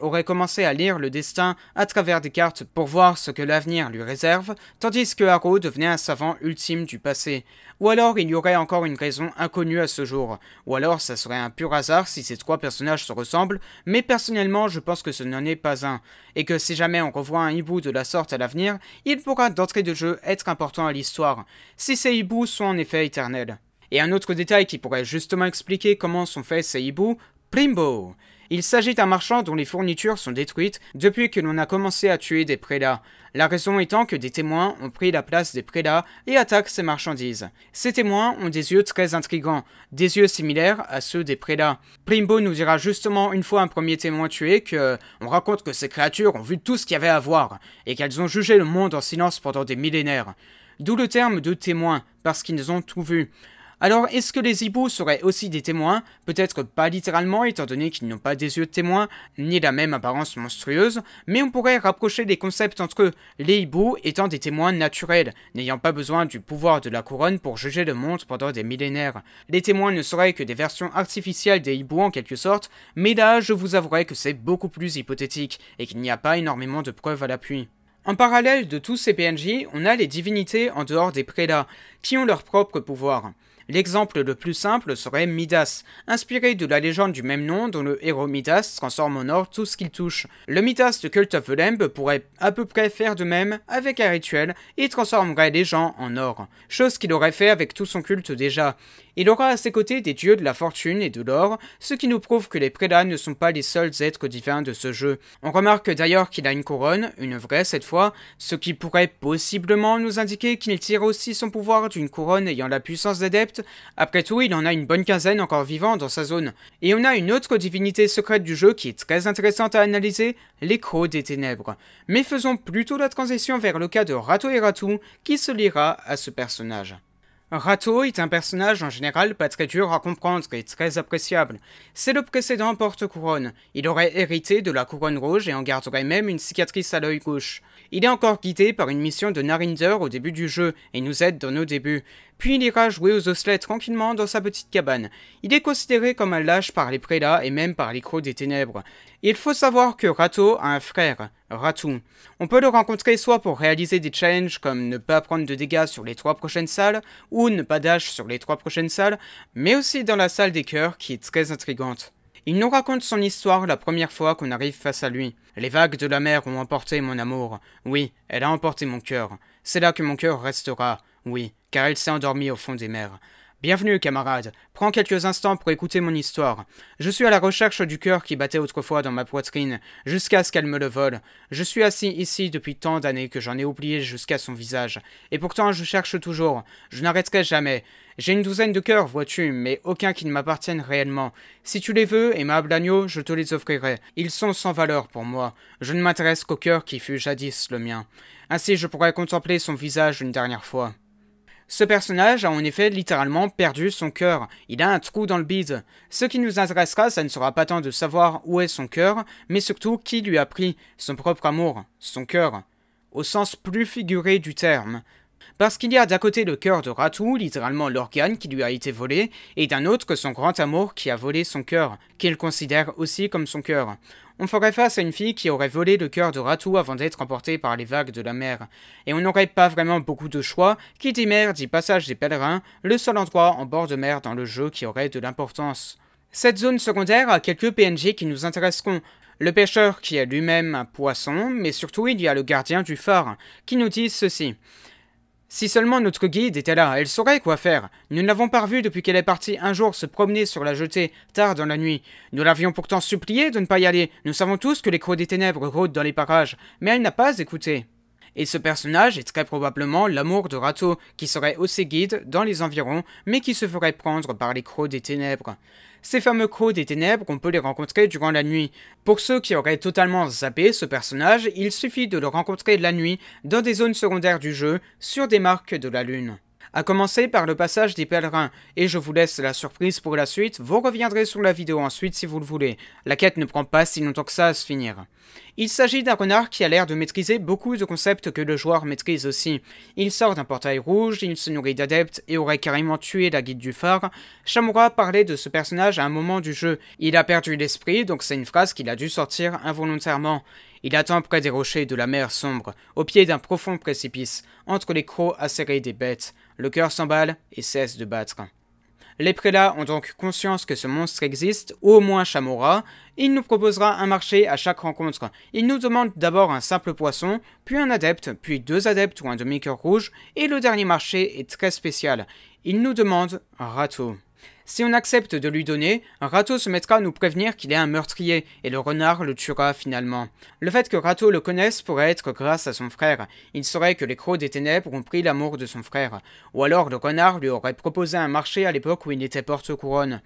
aurait commencé à lire le destin à travers des cartes pour voir ce que l'avenir lui réserve, tandis que Haro devenait un savant ultime du passé. Ou alors il y aurait encore une raison inconnue à ce jour, ou alors ça serait un pur hasard si ces trois personnages se ressemblent, mais personnellement je pense que ce n'en est pas un, et que si jamais on revoit un hibou de la sorte à l'avenir, il pourra d'entrée de jeu être important à l'histoire, si ces hiboux sont en effet éternels. Et un autre détail qui pourrait justement expliquer comment sont faits ces hiboux, Primbo il s'agit d'un marchand dont les fournitures sont détruites depuis que l'on a commencé à tuer des prélats. La raison étant que des témoins ont pris la place des prélats et attaquent ces marchandises. Ces témoins ont des yeux très intrigants, des yeux similaires à ceux des prélats. Primbo nous dira justement une fois un premier témoin tué que on raconte que ces créatures ont vu tout ce qu'il y avait à voir et qu'elles ont jugé le monde en silence pendant des millénaires. D'où le terme de témoins, parce qu'ils ont tout vu. Alors, est-ce que les hiboux seraient aussi des témoins Peut-être pas littéralement, étant donné qu'ils n'ont pas des yeux de témoins, ni la même apparence monstrueuse, mais on pourrait rapprocher les concepts entre eux, les hiboux étant des témoins naturels, n'ayant pas besoin du pouvoir de la couronne pour juger le monde pendant des millénaires. Les témoins ne seraient que des versions artificielles des hiboux en quelque sorte, mais là, je vous avouerai que c'est beaucoup plus hypothétique, et qu'il n'y a pas énormément de preuves à l'appui. En parallèle de tous ces PNJ, on a les divinités en dehors des prélats, qui ont leur propre pouvoir. L'exemple le plus simple serait Midas, inspiré de la légende du même nom dont le héros Midas transforme en or tout ce qu'il touche. Le Midas de Cult of the Lamb pourrait à peu près faire de même avec un rituel et transformerait les gens en or, chose qu'il aurait fait avec tout son culte déjà. Il aura à ses côtés des dieux de la fortune et de l'or, ce qui nous prouve que les prélats ne sont pas les seuls êtres divins de ce jeu. On remarque d'ailleurs qu'il a une couronne, une vraie cette fois, ce qui pourrait possiblement nous indiquer qu'il tire aussi son pouvoir d'une couronne ayant la puissance d'adepte après tout, il en a une bonne quinzaine encore vivant dans sa zone. Et on a une autre divinité secrète du jeu qui est très intéressante à analyser, les des ténèbres. Mais faisons plutôt la transition vers le cas de Rato et Ratu, qui se liera à ce personnage. Rato est un personnage en général pas très dur à comprendre et très appréciable. C'est le précédent porte-couronne. Il aurait hérité de la couronne rouge et en garderait même une cicatrice à l'œil gauche. Il est encore guidé par une mission de Narinder au début du jeu et nous aide dans nos débuts puis il ira jouer aux osselets tranquillement dans sa petite cabane. Il est considéré comme un lâche par les prélats et même par les crocs des ténèbres. Il faut savoir que Rato a un frère, Ratou. On peut le rencontrer soit pour réaliser des challenges comme ne pas prendre de dégâts sur les trois prochaines salles, ou ne pas dash sur les trois prochaines salles, mais aussi dans la salle des cœurs qui est très intrigante. Il nous raconte son histoire la première fois qu'on arrive face à lui. Les vagues de la mer ont emporté mon amour. Oui, elle a emporté mon cœur. C'est là que mon cœur restera. Oui, car elle s'est endormie au fond des mers. Bienvenue, camarade. Prends quelques instants pour écouter mon histoire. Je suis à la recherche du cœur qui battait autrefois dans ma poitrine, jusqu'à ce qu'elle me le vole. Je suis assis ici depuis tant d'années que j'en ai oublié jusqu'à son visage. Et pourtant, je cherche toujours. Je n'arrêterai jamais. J'ai une douzaine de cœurs, vois-tu, mais aucun qui ne m'appartienne réellement. Si tu les veux, aimable agneau, je te les offrirai. Ils sont sans valeur pour moi. Je ne m'intéresse qu'au cœur qui fut jadis le mien. Ainsi, je pourrai contempler son visage une dernière fois. Ce personnage a en effet littéralement perdu son cœur, il a un trou dans le bide. Ce qui nous intéressera, ça ne sera pas tant de savoir où est son cœur, mais surtout qui lui a pris son propre amour, son cœur, au sens plus figuré du terme. Parce qu'il y a d'un côté le cœur de Ratou, littéralement l'organe qui lui a été volé, et d'un autre son grand amour qui a volé son cœur, qu'il considère aussi comme son cœur on ferait face à une fille qui aurait volé le cœur de Ratou avant d'être emportée par les vagues de la mer, et on n'aurait pas vraiment beaucoup de choix, qui dit mer dit passage des pèlerins, le seul endroit en bord de mer dans le jeu qui aurait de l'importance. Cette zone secondaire a quelques PNJ qui nous intéresseront, le pêcheur qui est lui-même un poisson, mais surtout il y a le gardien du phare, qui nous dit ceci. Si seulement notre guide était là, elle saurait quoi faire. Nous ne l'avons pas revue depuis qu'elle est partie un jour se promener sur la jetée, tard dans la nuit. Nous l'avions pourtant suppliée de ne pas y aller. Nous savons tous que les crocs des ténèbres rôdent dans les parages, mais elle n'a pas écouté. Et ce personnage est très probablement l'amour de Rato, qui serait aussi guide dans les environs, mais qui se ferait prendre par les crocs des ténèbres. Ces fameux crocs des ténèbres, qu'on peut les rencontrer durant la nuit. Pour ceux qui auraient totalement zappé ce personnage, il suffit de le rencontrer la nuit dans des zones secondaires du jeu, sur des marques de la lune à commencer par le passage des pèlerins, et je vous laisse la surprise pour la suite, vous reviendrez sur la vidéo ensuite si vous le voulez. La quête ne prend pas si longtemps que ça à se finir. Il s'agit d'un renard qui a l'air de maîtriser beaucoup de concepts que le joueur maîtrise aussi. Il sort d'un portail rouge, il se nourrit d'adeptes et aurait carrément tué la guide du phare. Shamura parlait de ce personnage à un moment du jeu. Il a perdu l'esprit, donc c'est une phrase qu'il a dû sortir involontairement. Il attend près des rochers de la mer sombre, au pied d'un profond précipice, entre les crocs acérés des bêtes. Le cœur s'emballe et cesse de battre. Les prélats ont donc conscience que ce monstre existe, au moins Chamora, il nous proposera un marché à chaque rencontre. Il nous demande d'abord un simple poisson, puis un adepte, puis deux adeptes ou un demi-cœur rouge, et le dernier marché est très spécial. Il nous demande un râteau. Si on accepte de lui donner, Rato se mettra à nous prévenir qu'il est un meurtrier, et le renard le tuera finalement. Le fait que Rato le connaisse pourrait être grâce à son frère. Il saurait que les crocs des ténèbres ont pris l'amour de son frère. Ou alors le renard lui aurait proposé un marché à l'époque où il était porte-couronne.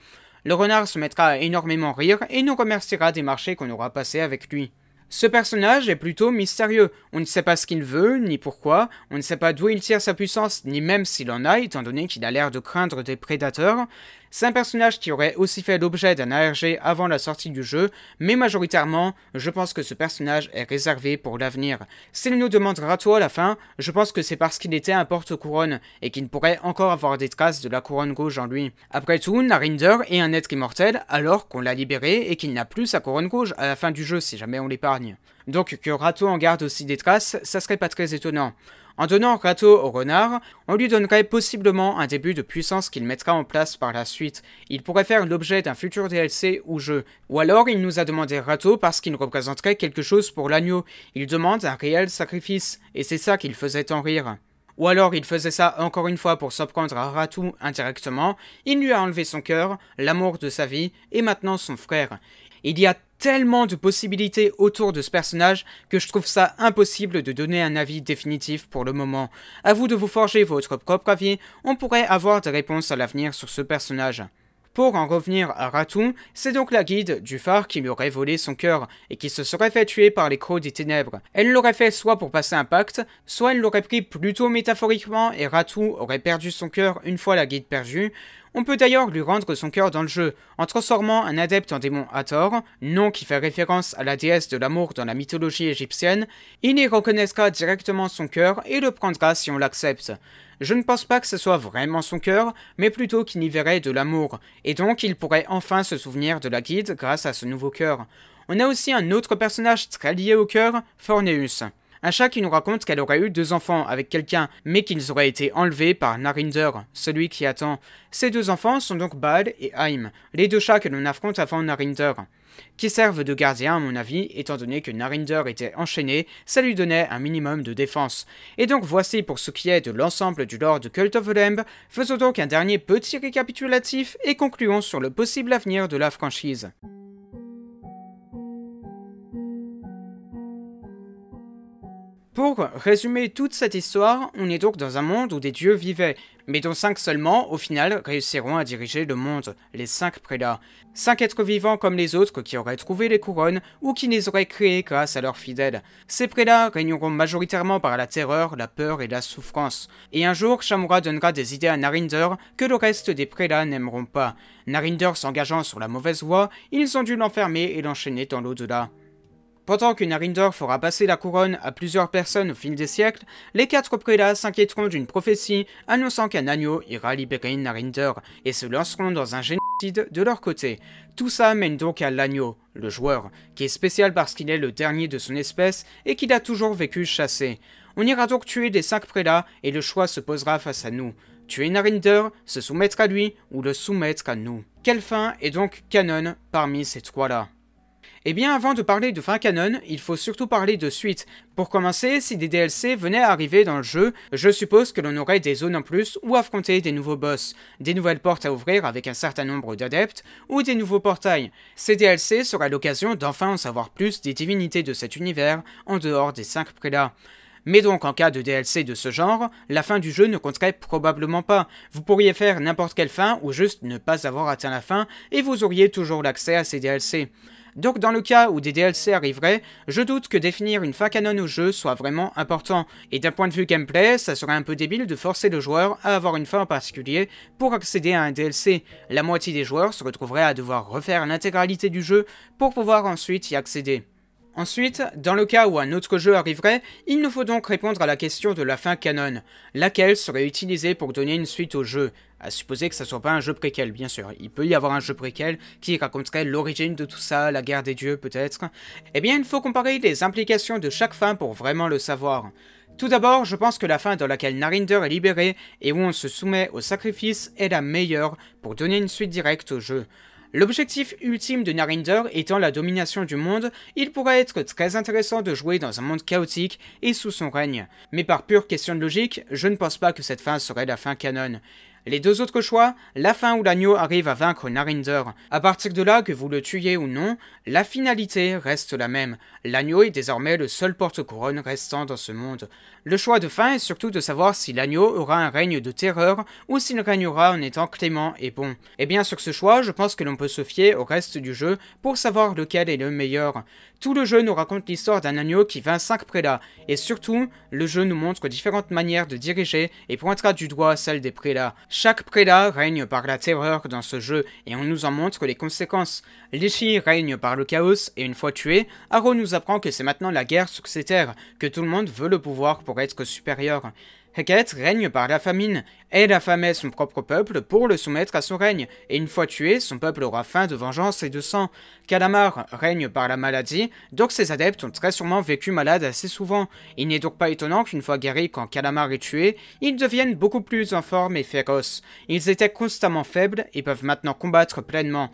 Le renard se mettra à énormément rire et nous remerciera des marchés qu'on aura passés avec lui. Ce personnage est plutôt mystérieux, on ne sait pas ce qu'il veut, ni pourquoi, on ne sait pas d'où il tire sa puissance, ni même s'il en a, étant donné qu'il a l'air de craindre des prédateurs, c'est un personnage qui aurait aussi fait l'objet d'un ARG avant la sortie du jeu, mais majoritairement, je pense que ce personnage est réservé pour l'avenir. S'il nous demande Rato à la fin, je pense que c'est parce qu'il était un porte-couronne, et qu'il pourrait encore avoir des traces de la couronne gauche en lui. Après tout, Narinder est un être immortel alors qu'on l'a libéré et qu'il n'a plus sa couronne gauche à la fin du jeu si jamais on l'épargne. Donc que Rato en garde aussi des traces, ça serait pas très étonnant. En donnant Rato au renard, on lui donnerait possiblement un début de puissance qu'il mettra en place par la suite. Il pourrait faire l'objet d'un futur DLC ou jeu. Ou alors il nous a demandé Rato parce qu'il représenterait quelque chose pour l'agneau. Il demande un réel sacrifice, et c'est ça qu'il faisait en rire. Ou alors il faisait ça encore une fois pour s'en à Rato indirectement, il lui a enlevé son cœur, l'amour de sa vie et maintenant son frère. Il y a tellement de possibilités autour de ce personnage que je trouve ça impossible de donner un avis définitif pour le moment. À vous de vous forger votre propre avis, on pourrait avoir des réponses à l'avenir sur ce personnage. Pour en revenir à Ratou, c'est donc la guide du phare qui lui aurait volé son cœur et qui se serait fait tuer par les crocs des ténèbres. Elle l'aurait fait soit pour passer un pacte, soit elle l'aurait pris plutôt métaphoriquement et Ratou aurait perdu son cœur une fois la guide perdue, on peut d'ailleurs lui rendre son cœur dans le jeu, en transformant un adepte en démon Hathor, nom qui fait référence à la déesse de l'amour dans la mythologie égyptienne, il y reconnaîtra directement son cœur et le prendra si on l'accepte. Je ne pense pas que ce soit vraiment son cœur, mais plutôt qu'il y verrait de l'amour, et donc il pourrait enfin se souvenir de la guide grâce à ce nouveau cœur. On a aussi un autre personnage très lié au cœur, Forneus. Un chat qui nous raconte qu'elle aurait eu deux enfants avec quelqu'un, mais qu'ils auraient été enlevés par Narinder, celui qui attend. Ces deux enfants sont donc Baal et Haim, les deux chats que l'on affronte avant Narinder qui servent de gardien à mon avis, étant donné que Narinder était enchaîné, ça lui donnait un minimum de défense. Et donc voici pour ce qui est de l'ensemble du lore de Cult of the Lamb, faisons donc un dernier petit récapitulatif et concluons sur le possible avenir de la franchise. Pour résumer toute cette histoire, on est donc dans un monde où des dieux vivaient, mais dont cinq seulement, au final, réussiront à diriger le monde, les cinq prélats. Cinq êtres vivants comme les autres qui auraient trouvé les couronnes ou qui les auraient créés grâce à leurs fidèles. Ces prélats régneront majoritairement par la terreur, la peur et la souffrance. Et un jour, Shamura donnera des idées à Narinder que le reste des prélats n'aimeront pas. Narinder s'engageant sur la mauvaise voie, ils ont dû l'enfermer et l'enchaîner dans l'au-delà. Pendant que Narinder fera passer la couronne à plusieurs personnes au fil des siècles, les quatre prélats s'inquiéteront d'une prophétie annonçant qu'un agneau ira libérer Narinder et se lanceront dans un génocide de leur côté. Tout ça mène donc à l'agneau, le joueur, qui est spécial parce qu'il est le dernier de son espèce et qu'il a toujours vécu chassé. On ira donc tuer des cinq prélats et le choix se posera face à nous. Tuer Narinder, se soumettre à lui ou le soumettre à nous. Quelle fin est donc canon parmi ces trois-là eh bien, avant de parler de fin canon, il faut surtout parler de suite. Pour commencer, si des DLC venaient à arriver dans le jeu, je suppose que l'on aurait des zones en plus où affronter des nouveaux boss, des nouvelles portes à ouvrir avec un certain nombre d'adeptes ou des nouveaux portails. Ces DLC sera l'occasion d'enfin en savoir plus des divinités de cet univers en dehors des 5 prélats. Mais donc en cas de DLC de ce genre, la fin du jeu ne compterait probablement pas. Vous pourriez faire n'importe quelle fin ou juste ne pas avoir atteint la fin et vous auriez toujours l'accès à ces DLC donc dans le cas où des DLC arriveraient, je doute que définir une fin canon au jeu soit vraiment important, et d'un point de vue gameplay, ça serait un peu débile de forcer le joueur à avoir une fin en particulier pour accéder à un DLC. La moitié des joueurs se retrouverait à devoir refaire l'intégralité du jeu pour pouvoir ensuite y accéder. Ensuite, dans le cas où un autre jeu arriverait, il nous faut donc répondre à la question de la fin canon, laquelle serait utilisée pour donner une suite au jeu à supposer que ça soit pas un jeu préquel, bien sûr. Il peut y avoir un jeu préquel qui raconterait l'origine de tout ça, la guerre des dieux peut-être. Eh bien, il faut comparer les implications de chaque fin pour vraiment le savoir. Tout d'abord, je pense que la fin dans laquelle Narinder est libéré et où on se soumet au sacrifice est la meilleure pour donner une suite directe au jeu. L'objectif ultime de Narinder étant la domination du monde, il pourrait être très intéressant de jouer dans un monde chaotique et sous son règne. Mais par pure question de logique, je ne pense pas que cette fin serait la fin canon. Les deux autres choix, la fin où l'agneau arrive à vaincre Narinder. À partir de là, que vous le tuiez ou non, la finalité reste la même. L'agneau est désormais le seul porte-couronne restant dans ce monde. Le choix de fin est surtout de savoir si l'agneau aura un règne de terreur ou s'il règnera en étant clément et bon. Et eh bien sur ce choix, je pense que l'on peut se fier au reste du jeu pour savoir lequel est le meilleur. Tout le jeu nous raconte l'histoire d'un agneau qui vint cinq prélats, et surtout, le jeu nous montre différentes manières de diriger et pointera du doigt celle des prélats. Chaque prélat règne par la terreur dans ce jeu, et on nous en montre les conséquences. Lichy règne par le chaos, et une fois tué, Haro nous apprend que c'est maintenant la guerre sur ces terres, que tout le monde veut le pouvoir pour être supérieur. Heket règne par la famine, Elle affamait son propre peuple pour le soumettre à son règne, et une fois tué, son peuple aura faim de vengeance et de sang. Calamar règne par la maladie, donc ses adeptes ont très sûrement vécu malades assez souvent. Il n'est donc pas étonnant qu'une fois guéri quand Calamar est tué, ils deviennent beaucoup plus en forme et féroces. Ils étaient constamment faibles et peuvent maintenant combattre pleinement.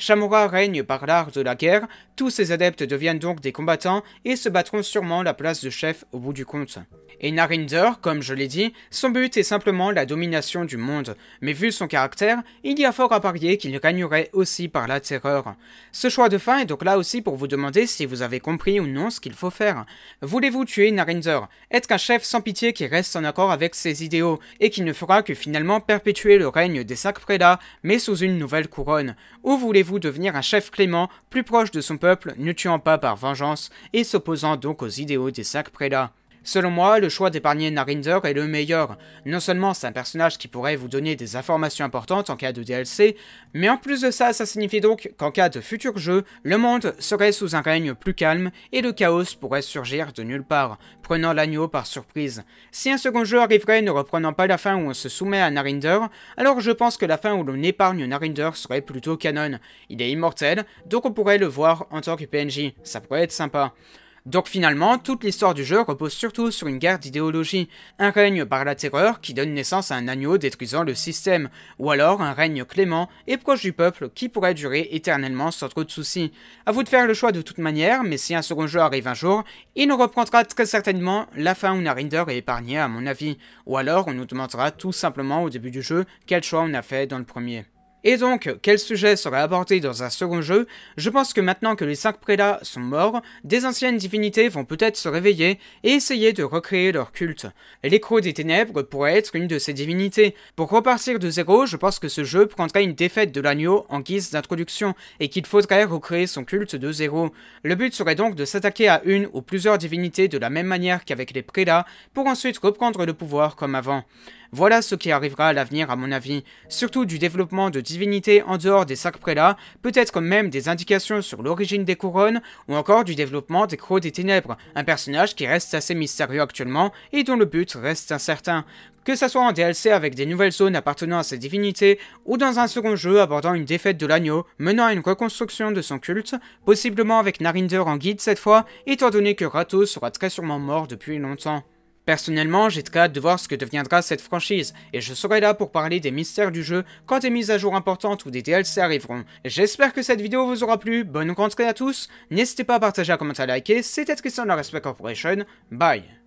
Shamura règne par l'art de la guerre, tous ses adeptes deviennent donc des combattants et se battront sûrement la place de chef au bout du compte. Et Narinder, comme je l'ai dit, son but est simplement la domination du monde, mais vu son caractère, il y a fort à parier qu'il gagnerait aussi par la terreur. Ce choix de fin est donc là aussi pour vous demander si vous avez compris ou non ce qu'il faut faire. Voulez-vous tuer Narinder, être un chef sans pitié qui reste en accord avec ses idéaux et qui ne fera que finalement perpétuer le règne des sacs prélats, mais sous une nouvelle couronne Ou voulez-vous devenir un chef clément, plus proche de son peuple, ne tuant pas par vengeance, et s'opposant donc aux idéaux des sacs prélats Selon moi, le choix d'épargner Narinder est le meilleur. Non seulement c'est un personnage qui pourrait vous donner des informations importantes en cas de DLC, mais en plus de ça, ça signifie donc qu'en cas de futur jeu, le monde serait sous un règne plus calme et le chaos pourrait surgir de nulle part, prenant l'agneau par surprise. Si un second jeu arriverait ne reprenant pas la fin où on se soumet à Narinder, alors je pense que la fin où l'on épargne Narinder serait plutôt canon. Il est immortel, donc on pourrait le voir en tant que PNJ, ça pourrait être sympa. Donc finalement, toute l'histoire du jeu repose surtout sur une guerre d'idéologie, un règne par la terreur qui donne naissance à un agneau détruisant le système, ou alors un règne clément et proche du peuple qui pourrait durer éternellement sans trop de soucis. À vous de faire le choix de toute manière, mais si un second jeu arrive un jour, il nous reprendra très certainement la fin où Narinder est épargné à mon avis, ou alors on nous demandera tout simplement au début du jeu quel choix on a fait dans le premier. Et donc, quel sujet serait abordé dans un second jeu Je pense que maintenant que les cinq prélats sont morts, des anciennes divinités vont peut-être se réveiller et essayer de recréer leur culte. L'écrou des ténèbres pourrait être une de ces divinités. Pour repartir de zéro, je pense que ce jeu prendrait une défaite de l'agneau en guise d'introduction et qu'il faudrait recréer son culte de zéro. Le but serait donc de s'attaquer à une ou plusieurs divinités de la même manière qu'avec les prélats pour ensuite reprendre le pouvoir comme avant. Voilà ce qui arrivera à l'avenir à mon avis, surtout du développement de divinités en dehors des sacs prélats, peut-être même des indications sur l'origine des couronnes, ou encore du développement des Crocs des Ténèbres, un personnage qui reste assez mystérieux actuellement et dont le but reste incertain. Que ça soit en DLC avec des nouvelles zones appartenant à ces divinités, ou dans un second jeu abordant une défaite de l'agneau menant à une reconstruction de son culte, possiblement avec Narinder en guide cette fois, étant donné que Rato sera très sûrement mort depuis longtemps. Personnellement, j'ai très hâte de voir ce que deviendra cette franchise, et je serai là pour parler des mystères du jeu quand des mises à jour importantes ou des DLC arriveront. J'espère que cette vidéo vous aura plu, bonne rentrée à tous, n'hésitez pas à partager, à commenter, à liker, c'était Christian de la Respect Corporation, bye